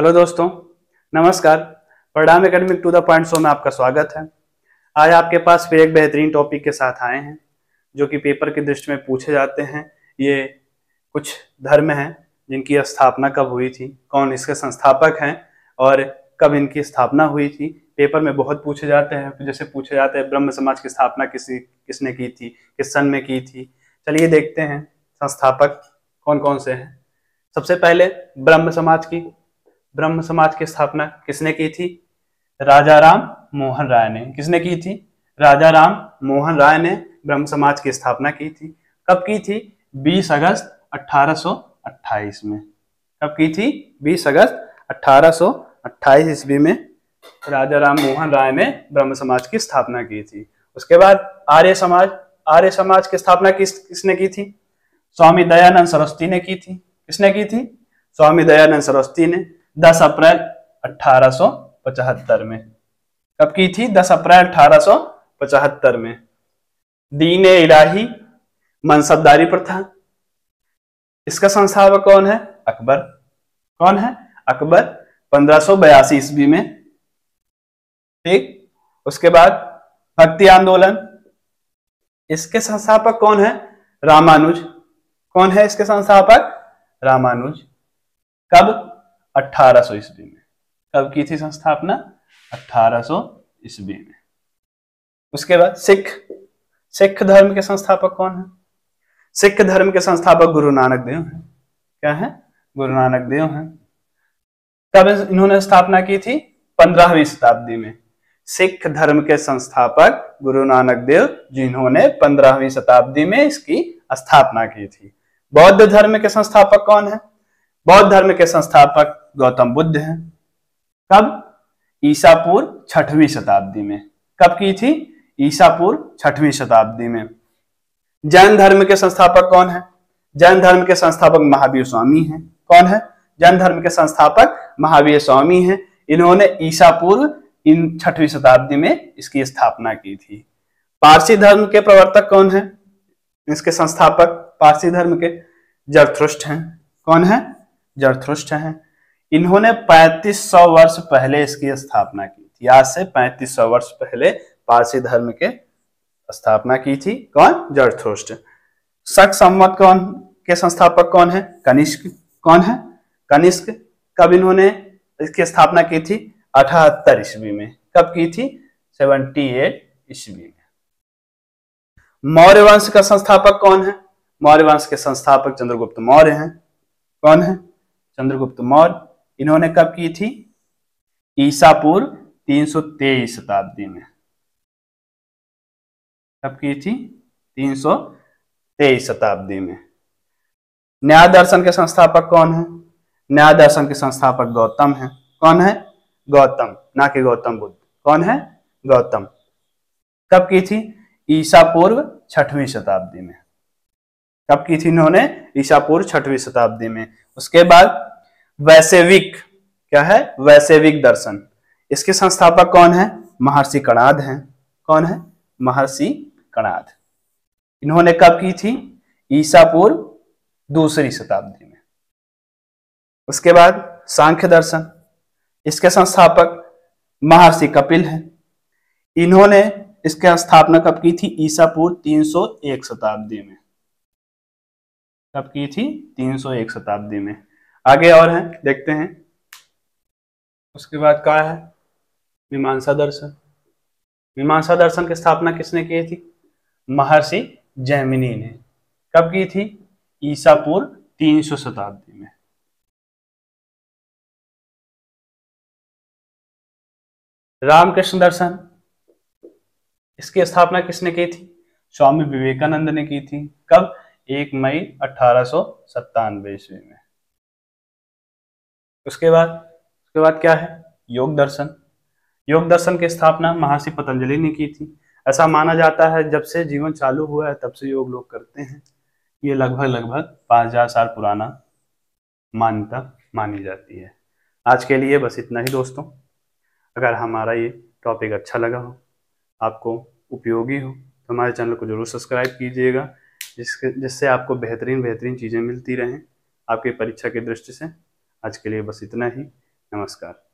hello दोस्तों नमस्कार प्रणाम academic to the point show में आपका स्वागत है आज आपके पास फिर एक बेहतरीन टॉपिक के साथ आए हैं जो कि पेपर की दृष्टि में पूछे जाते हैं ये कुछ धर्म हैं जिनकी स्थापना कब हुई थी कौन इसके संस्थापक हैं और कब इनकी स्थापना हुई थी पेपर में बहुत पूछे जाते हैं जैसे पूछे जाते हैं ब्रह्म समाज की स्थापना किसी किसने की थी किस सन में की थी चलिए देखते हैं संस्थापक कौन कौन से हैं सबसे पहले ब्रह्म समाज की ब्रह्म समाज की स्थापना किसने की थी राजा राम मोहन राय ने किसने की थी राजा राम मोहन राय ने ब्रह्म समाज की स्थापना की थी कब की थी 20 अगस्त 1828 में कब की थी 20 अगस्त 1828 ईस्वी में राजा राम मोहन राय ने ब्रह्म समाज की स्थापना की थी उसके बाद आर्य समाज आर्य समाज की स्थापना किस किसने की थी स्वामी दयानंद सरस्वती ने की थी किसने की थी स्वामी दयानंद सरस्वती ने 10 अप्रैल अठारह में कब की थी 10 अप्रैल अठारह में दीन इलाही मनसबदारी प्रथा इसका संस्थापक कौन है अकबर कौन है अकबर 1582 ईस्वी में ठीक उसके बाद भक्ति आंदोलन इसके संस्थापक कौन है रामानुज कौन है इसके संस्थापक रामानुज कब 1800 ईस्वी में कब की थी संस्थापना 1800 ईस्वी में उसके बाद सिख सिख धर्म के संस्थापक कौन है सिख धर्म के संस्थापक गुरु नानक देव हैं क्या है गुरु नानक देव हैं कब इन्होंने स्थापना की थी पंद्रहवीं शताब्दी में सिख धर्म के संस्थापक गुरु नानक देव जिन्होंने पंद्रहवीं शताब्दी में इसकी स्थापना की थी बौद्ध धर्म के संस्थापक कौन है बौद्ध धर्म के संस्थापक गौतम बुद्ध हैं कब ईसापुर छठवीं शताब्दी में कब की थी ईसापुर छठवीं शताब्दी में जैन धर्म के संस्थापक कौन है जैन धर्म के संस्थापक महावीर स्वामी हैं कौन है जैन धर्म के संस्थापक महावीर स्वामी हैं इन्होंने ईसा पूर्व इन छठवीं शताब्दी में इसकी स्थापना की थी पारसी धर्म के प्रवर्तक कौन है इसके संस्थापक पारसी धर्म के जरथ्रुष्ट हैं कौन है जरथ्रुष्ट हैं इन्होंने 3500 वर्ष पहले इसकी स्थापना की थी आज से 3500 वर्ष पहले पारसी धर्म के स्थापना की थी कौन जरथ्रुष्ट शक सम्मत कौन के संस्थापक कौन है कनिष्क कौन है कनिष्क कब इन्होंने इसकी स्थापना की थी अठहत्तर ईस्वी में कब की थी 78 ईस्वी में मौर्य वंश का संस्थापक कौन है मौर्य वंश के संस्थापक चंद्रगुप्त मौर्य हैं कौन है चंद्रगुप्त मौर्य इन्होंने कब की थी ईसा पूर्व तीन शताब्दी में कब की थी तीन शताब्दी में न्याय दर्शन के संस्थापक कौन है न्याय दर्शन के संस्थापक गौतम है कौन है गौतम ना कि गौतम बुद्ध कौन है गौतम कब की थी ईसा पूर्व छठवीं शताब्दी में कब की थी इन्होंने ईसापुर छठवीं शताब्दी में उसके बाद वैसेविक क्या है वैसेविक दर्शन इसके संस्थापक कौन है महर्षि कणाद हैं कौन है महर्षि कणाद इन्होंने कब की थी ईसापुर दूसरी शताब्दी में उसके बाद सांख्य दर्शन इसके संस्थापक महर्षि कपिल हैं इन्होंने इसकी स्थापना कब की थी ईसापुर 301 शताब्दी में कब की थी 301 शताब्दी में आगे और हैं देखते हैं उसके बाद क्या है मीमांसा दर्शन मीमांसा दर्शन की स्थापना किसने की थी महर्षि जैमिनी ने कब की थी ईसापुर 300 शताब्दी में रामकृष्ण दर्शन इसकी स्थापना किसने की थी स्वामी विवेकानंद ने की थी कब एक मई अठारह सौ सत्तानवे ईस्वी में उसके बाद उसके बाद क्या है योग दर्शन योग दर्शन की स्थापना महर्षि पतंजलि ने की थी ऐसा माना जाता है जब से जीवन चालू हुआ है तब से योग लोग करते हैं ये लगभग लगभग पाँच हजार साल पुराना मान्यता मानी जाती है आज के लिए बस इतना ही दोस्तों अगर हमारा ये टॉपिक अच्छा लगा हो आपको उपयोगी हो तो हमारे चैनल को जरूर सब्सक्राइब कीजिएगा जिसके जिससे आपको बेहतरीन बेहतरीन चीज़ें मिलती रहें आपके परीक्षा की दृष्टि से आज के लिए बस इतना ही नमस्कार